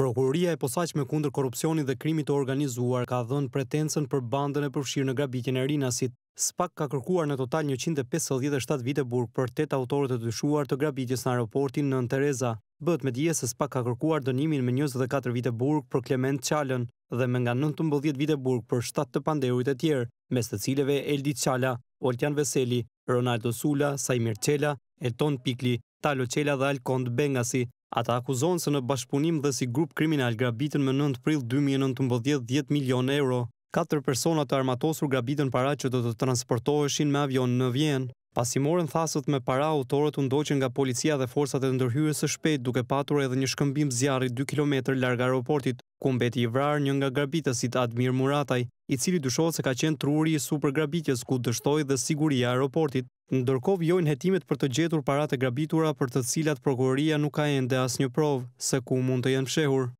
Prokuroria e me kundër korupcioni dhe krimit të organizuar ka dhënë pretensën për bandën e përfshirë në grabitjen e rinasit. SPAK ka kërkuar në total 157 vite burg për 8 autorët e dyshuar të grabitjes në aeroportin në Tereza. Bët me dje se SPAK ka kërkuar dënimin me 24 vite burg për Klement Qalën dhe me nga 19 vite burg për 7 të pandeurit e tjerë, mes të cileve Eldi Qala, Oltjan Veseli, Ronaldo Sula, Saimir Qela, Elton Pikli, Talo Qela dhe Alkond Bengasi. Ata akuzohen se në bashkëpunim dhe si grup kriminal grabitën më 9 prill 2019 10 milion euro. Katër persona të armatosur grabitën para që do të transportoheshin me avion në Vjenë. Pasi morën thasët me para, autorët undoqen nga policia dhe forsat e ndërhyrës së shpejt duke patur edhe një shkëmbim zjarri 2 km larg aeroportit, ku mbeti i vrarë një nga grabitësit Admir Murataj, i cili dyshohet se ka qenë truri i supergrabitjes ku dështoi dhe siguria e aeroportit. Ndërko vjojnë hetimet për të gjetur parate grabitura për të cilat prokuroria nuk ka ende as një provë, se ku mund të jenë fshehur.